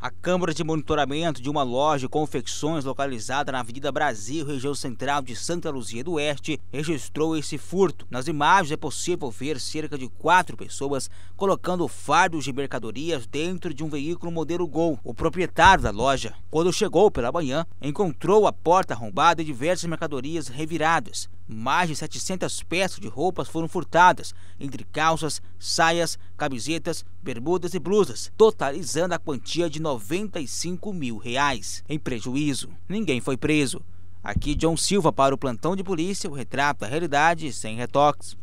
A câmara de monitoramento de uma loja de confecções localizada na Avenida Brasil, região central de Santa Luzia do Oeste, registrou esse furto. Nas imagens é possível ver cerca de quatro pessoas colocando fardos de mercadorias dentro de um veículo modelo Gol. O proprietário da loja, quando chegou pela manhã, encontrou a porta arrombada e diversas mercadorias reviradas. Mais de 700 peças de roupas foram furtadas, entre calças, saias, camisetas, bermudas e blusas, totalizando a quantia de 95 mil reais em prejuízo. Ninguém foi preso. Aqui John Silva para o plantão de polícia, o retrato da realidade sem retoques.